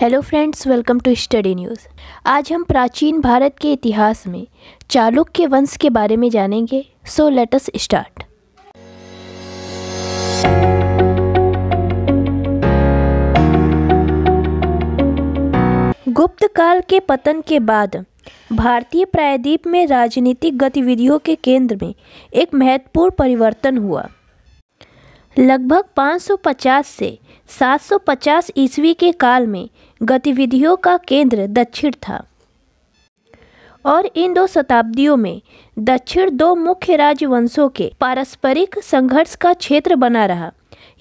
hello friends welcome to study news आज हम प्राचीन भारत के इतिहास में चालुक्य वंश के बारे में जानेंगे सो अस स्टार्ट गुप्त काल के पतन के बाद भारतीय प्रायद्वीप में राजनीतिक गतिविधियों के केंद्र में एक महत्वपूर्ण परिवर्तन हुआ लगभग 550 से 750 ईस्वी के काल में गतिविधियों का केंद्र दक्षिण था और इन दो शताब्दियों में दक्षिण दो मुख्य राजवंशों के पारस्परिक संघर्ष का क्षेत्र बना रहा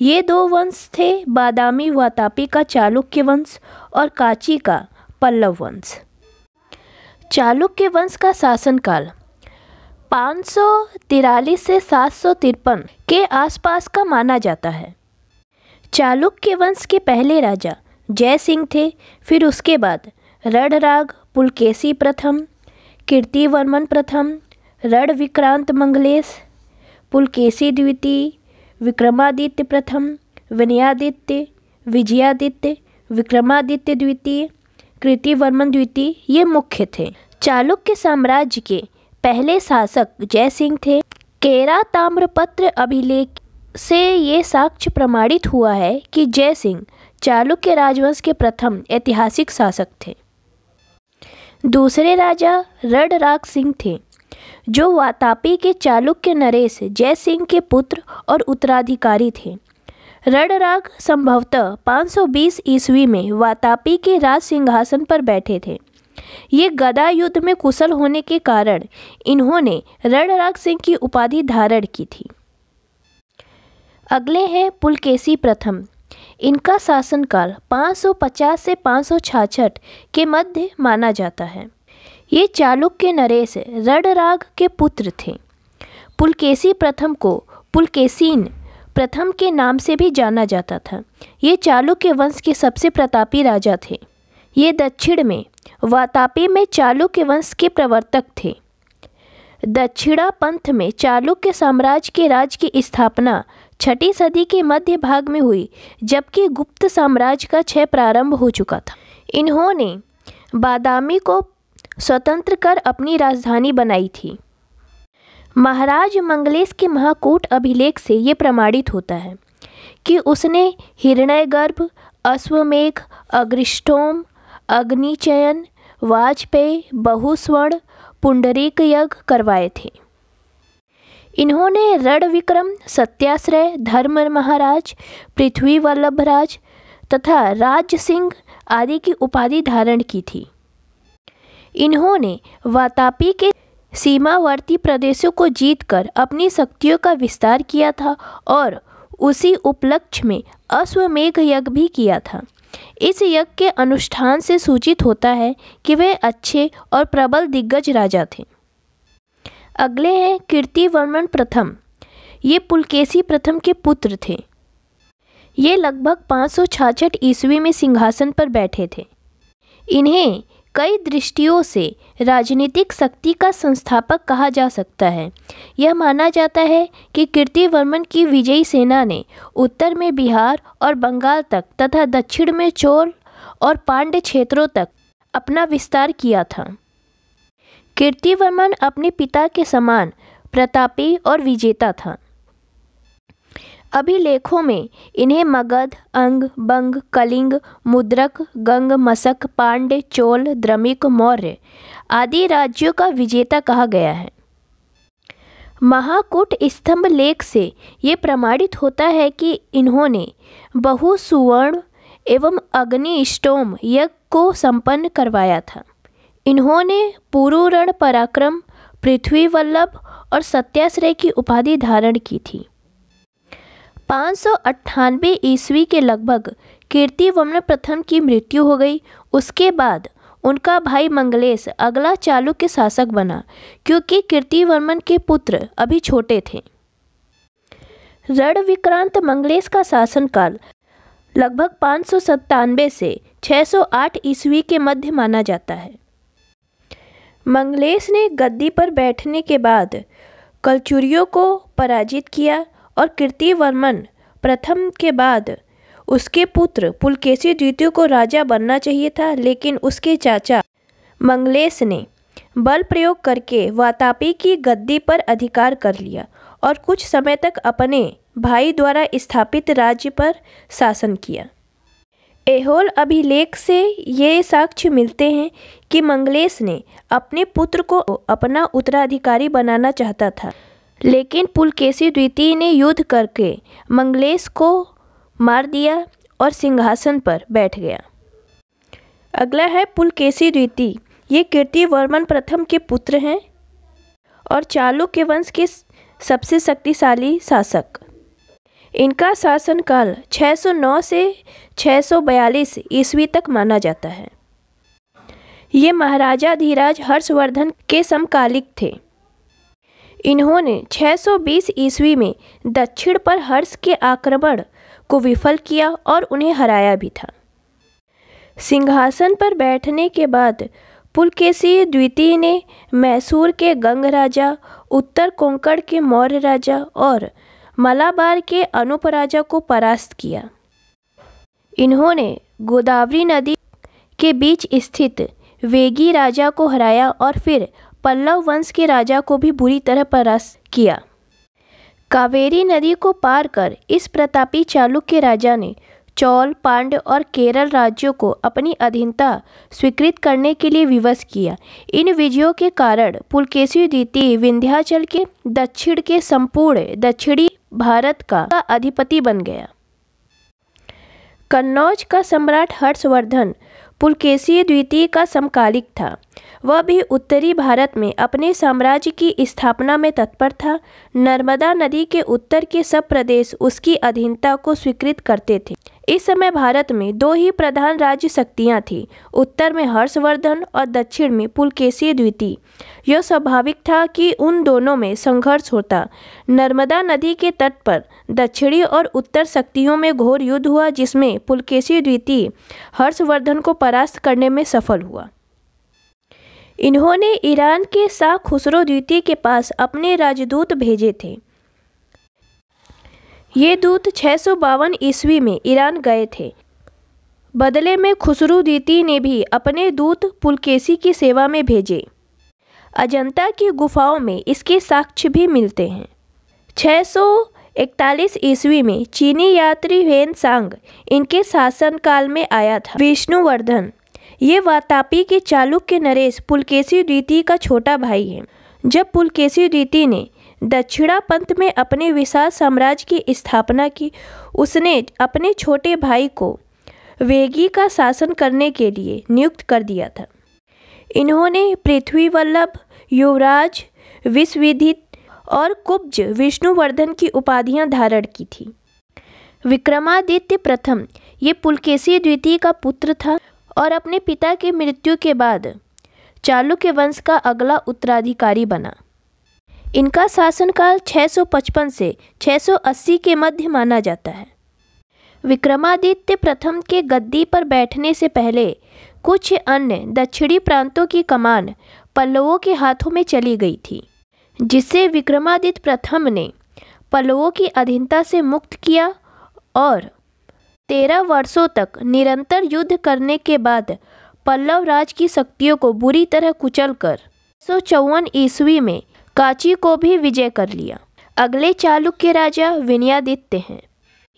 ये दो वंश थे बादामी वातापी का चालुक्य वंश और कांची का पल्लव वंश चालुक्य वंश का शासनकाल पाँच से सात के आसपास का माना जाता है चालुक्य वंश के पहले राजा जय सिंह थे फिर उसके बाद रणराग पुलकेशी प्रथम कीर्तिवर्मन प्रथम रण विक्रांत मंगलेश पुलकेशी द्वितीय विक्रमादित्य प्रथम विनयादित्य विजयादित्य विक्रमादित्य द्वितीय वर्मन द्वितीय ये मुख्य थे चालुक्य साम्राज्य के पहले शासक जय सिंह थे केरा ताम्रपत्र अभिलेख से ये साक्ष्य प्रमाणित हुआ है कि जय सिंह चालुक्य राजवंश के प्रथम ऐतिहासिक शासक थे दूसरे राजा रणराग सिंह थे जो वातापी के चालुक्य नरेश जय सिंह के पुत्र और उत्तराधिकारी थे रणराग संभवतः 520 ईस्वी में वातापी के राज सिंहासन पर बैठे थे ये गदा युद्ध में कुशल होने के कारण इन्होंने रणराग सिंह की उपाधि धारण की थी अगले हैं पुलकेशी प्रथम इनका शासनकाल 550 से पाँच के मध्य माना जाता है ये चालुक्य नरेश रणराग के पुत्र थे पुलकेशी प्रथम को पुलकेशीन प्रथम के नाम से भी जाना जाता था ये चालुक्य वंश के सबसे प्रतापी राजा थे ये दक्षिण में वातापी में चालुक्य वंश के प्रवर्तक थे दक्षिणा पंथ में चालुक्य साम्राज्य के राज की स्थापना छठी सदी के मध्य भाग में हुई जबकि गुप्त साम्राज्य का क्षय प्रारंभ हो चुका था इन्होंने बादामी को स्वतंत्र कर अपनी राजधानी बनाई थी महाराज मंगलेश के महाकूट अभिलेख से ये प्रमाणित होता है कि उसने हिरणयगर्भ अश्वमेघ अग्रिष्टोम अग्निचयन वाजपेय बहुस्वर्ण पुंडरीक यज्ञ करवाए थे इन्होंने रण विक्रम सत्याश्रय धर्म महाराज पृथ्वी वल्लभराज तथा राज सिंह आदि की उपाधि धारण की थी इन्होंने वातापी के सीमावर्ती प्रदेशों को जीतकर अपनी शक्तियों का विस्तार किया था और उसी उपलक्ष्य में अश्वमेघ यज्ञ भी किया था इस यज्ञ के अनुष्ठान से सूचित होता है कि वे अच्छे और प्रबल दिग्गज राजा थे अगले हैं कीर्तिवर्मन प्रथम ये पुलकेशी प्रथम के पुत्र थे ये लगभग 566 ईस्वी में सिंहासन पर बैठे थे इन्हें कई दृष्टियों से राजनीतिक शक्ति का संस्थापक कहा जा सकता है यह माना जाता है कि कीर्तिवर्मन की विजयी सेना ने उत्तर में बिहार और बंगाल तक तथा दक्षिण में चोल और पांड्य क्षेत्रों तक अपना विस्तार किया था कीर्तिवर्मन अपने पिता के समान प्रतापी और विजेता था अभिलेखों में इन्हें मगध अंग बंग कलिंग मुद्रक गंग मसक पांडे चोल द्रमिक मौर्य आदि राज्यों का विजेता कहा गया है महाकुट स्तंभ लेख से ये प्रमाणित होता है कि इन्होंने बहु सुवर्ण एवं अग्नि स्टोम यज्ञ को संपन्न करवाया था इन्होंने पुरुरण पराक्रम पृथ्वी वल्लभ और सत्याश्रय की उपाधि धारण की थी पाँच सौ ईस्वी के लगभग वमन प्रथम की मृत्यु हो गई उसके बाद उनका भाई मंगलेश अगला चालुक्य शासक बना क्योंकि कीर्तिवर्मन के पुत्र अभी छोटे थे रण विक्रांत मंगलेश का शासनकाल लगभग पाँच सौ से छः सौ आठ ईस्वी के मध्य माना जाता है मंगलेश ने गद्दी पर बैठने के बाद कलचुरियो को पराजित किया और कीर्तिवर्मन प्रथम के बाद उसके पुत्र पुलकेशी द्वितीय को राजा बनना चाहिए था लेकिन उसके चाचा मंगलेश ने बल प्रयोग करके वातापी की गद्दी पर अधिकार कर लिया और कुछ समय तक अपने भाई द्वारा स्थापित राज्य पर शासन किया एहोल अभिलेख से ये साक्ष्य मिलते हैं कि मंगलेश ने अपने पुत्र को अपना उत्तराधिकारी बनाना चाहता था लेकिन पुलकेशी द्वितीय ने युद्ध करके मंगलेश को मार दिया और सिंहासन पर बैठ गया अगला है पुलकेशी द्वितीय ये कीर्ति वर्मन प्रथम के पुत्र हैं और चालुक्य वंश के सबसे शक्तिशाली शासक इनका शासनकाल 609 से 642 ईस्वी तक माना जाता है ये महाराजा धीराज हर्षवर्धन के समकालिक थे इन्होंने 620 ईस्वी में दक्षिण पर हर्ष के आक्रमण को विफल किया और उन्हें हराया भी था सिंहासन पर बैठने के बाद पुलकेशी द्वितीय ने मैसूर के गंग राजा उत्तर कोंकण के मौर्य राजा और मलाबार के अनुपराजा को परास्त किया इन्होंने गोदावरी नदी के बीच स्थित वेगी राजा को हराया और फिर पल्लव वंश के राजा को भी बुरी तरह परास्त किया कावेरी नदी को पार कर इस प्रतापी चालुक्य राजा ने चौल पांड और केरल राज्यों को अपनी अधीनता स्वीकृत करने के लिए विवश किया इन विजयों के कारण पुलकेशी द्वितीय विंध्याचल के दक्षिण के संपूर्ण दक्षिणी भारत का अधिपति बन गया कन्नौज का सम्राट हर्षवर्धन पुलकेशी द्वितीय का समकालिक था वह भी उत्तरी भारत में अपने साम्राज्य की स्थापना में तत्पर था नर्मदा नदी के उत्तर के सब प्रदेश उसकी अधीनता को स्वीकृत करते थे इस समय भारत में दो ही प्रधान राज्य शक्तियाँ थीं उत्तर में हर्षवर्धन और दक्षिण में पुलकेशी द्वितीय यह स्वाभाविक था कि उन दोनों में संघर्ष होता नर्मदा नदी के तट पर दक्षिणी और उत्तर शक्तियों में घोर युद्ध हुआ जिसमें पुलकेशी द्वितीय हर्षवर्धन को परास्त करने में सफल हुआ इन्होंने ईरान के शाह खुसरो द्वितीय के पास अपने राजदूत भेजे थे ये दूत छः ईस्वी में ईरान गए थे बदले में खुसरू द्वितीय ने भी अपने दूत पुलकेसी की सेवा में भेजे अजंता की गुफाओं में इसके साक्ष्य भी मिलते हैं 641 ईस्वी में चीनी यात्री वेन सांग इनके शासनकाल में आया था विष्णुवर्धन ये वातापी के चालुक्य नरेश पुलकेशी रीति का छोटा भाई है जब पुलकेशी रीति ने दक्षिणा पंथ में अपने विशाल साम्राज्य की स्थापना की उसने अपने छोटे भाई को वेगी का शासन करने के लिए नियुक्त कर दिया था इन्होंने पृथ्वी वल्लभ युवराज विश्वविदित और कुब्ज विष्णुवर्धन की उपाधियां धारण की थी विक्रमादित्य प्रथम ये पुलकेशी द्वितीय का पुत्र था और अपने पिता के मृत्यु के बाद चालुक्य वंश का अगला उत्तराधिकारी बना इनका शासनकाल 655 से 680 के मध्य माना जाता है विक्रमादित्य प्रथम के गद्दी पर बैठने से पहले कुछ अन्य दक्षिणी प्रांतों की कमान पल्लवों के हाथों में चली गई थी जिससे विक्रमादित्य प्रथम ने पल्लवों की अधीनता से मुक्त किया और तेरह वर्षों तक निरंतर युद्ध करने के बाद पल्लव राज की शक्तियों को बुरी तरह कुचल कर सौ चौवन ईस्वी में काची को भी विजय कर लिया अगले चालुक्य राजा विनयादित्य हैं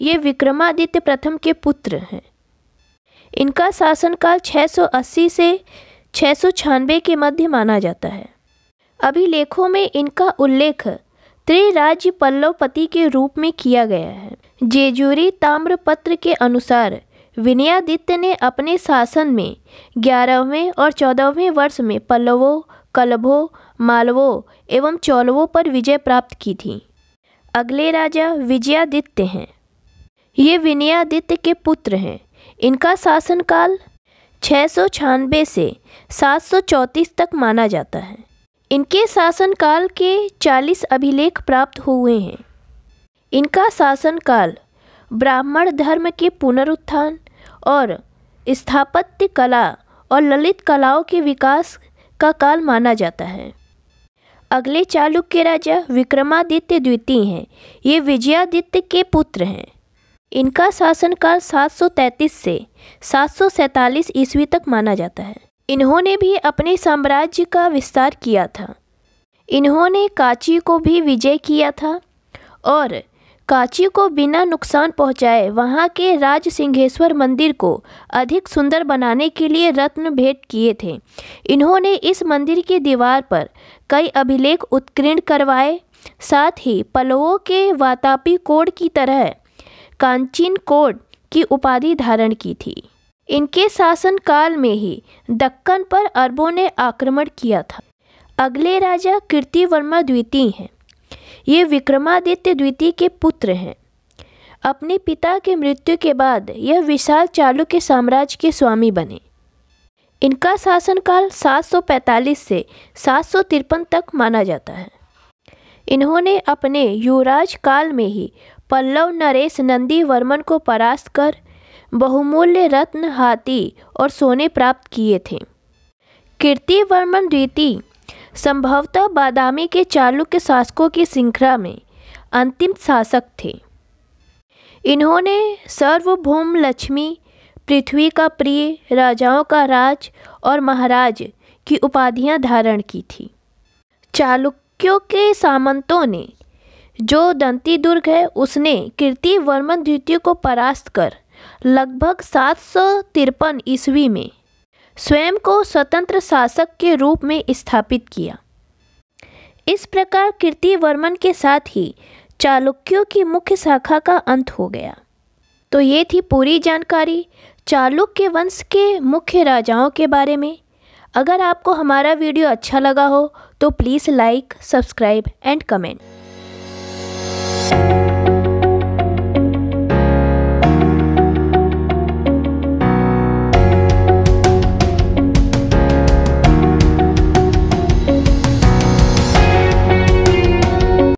ये विक्रमादित्य प्रथम के पुत्र हैं इनका शासनकाल 680 से छः के मध्य माना जाता है अभिलेखों में इनका उल्लेख त्रिराज्य पल्लवपति के रूप में किया गया है जेजुरी ताम्रपत्र के अनुसार विनयादित्य ने अपने शासन में ग्यारहवें और चौदहवें वर्ष में पल्लवों कलभों मालवों एवं चौलवों पर विजय प्राप्त की थी अगले राजा विजयादित्य हैं ये विनयादित्य के पुत्र हैं इनका शासनकाल छः सौ छियानवे से सात सौ चौंतीस तक माना जाता है इनके शासनकाल के चालीस अभिलेख प्राप्त हुए हैं इनका शासनकाल ब्राह्मण धर्म के पुनरुत्थान और स्थापत्य कला और ललित कलाओं के विकास का काल माना जाता है अगले चालुक्य राजा विक्रमादित्य द्वितीय हैं ये विजयादित्य के पुत्र हैं इनका शासनकाल 733 से 747 ईस्वी तक माना जाता है इन्होंने भी अपने साम्राज्य का विस्तार किया था इन्होंने काची को भी विजय किया था और कांची को बिना नुकसान पहुंचाए वहां के राज सिंहेश्वर मंदिर को अधिक सुंदर बनाने के लिए रत्न भेंट किए थे इन्होंने इस मंदिर की दीवार पर कई अभिलेख उत्कीर्ण करवाए साथ ही पलवों के वातापी कोड की तरह कांचीन कोड की उपाधि धारण की थी इनके शासनकाल में ही दक्कन पर अरबों ने आक्रमण किया था अगले राजा कीर्ति वर्मा द्वितीय हैं ये विक्रमादित्य द्वितीय के पुत्र हैं अपने पिता के मृत्यु के बाद यह विशाल चालुक्य साम्राज्य के स्वामी बने इनका शासनकाल 745 से सात तक माना जाता है इन्होंने अपने युवराज काल में ही पल्लव नरेश नंदी वर्मन को परास्त कर बहुमूल्य रत्न हाथी और सोने प्राप्त किए थे कीर्ति वर्मन द्वितीय संभवतः बादामी के चालुक्य शासकों की श्रृंखला में अंतिम शासक थे इन्होंने सर्वभौम लक्ष्मी पृथ्वी का प्रिय राजाओं का राज और महाराज की उपाधियां धारण की थी चालुक्यों के सामंतों ने जो दंती दुर्ग है उसने कीर्ति वर्मन द्वितीय को परास्त कर लगभग सात सौ तिरपन ईस्वी में स्वयं को स्वतंत्र शासक के रूप में स्थापित किया इस प्रकार कीर्तिवर्मन के साथ ही चालुक्यों की मुख्य शाखा का अंत हो गया तो ये थी पूरी जानकारी चालुक्य वंश के मुख्य राजाओं के बारे में अगर आपको हमारा वीडियो अच्छा लगा हो तो please like subscribe and comment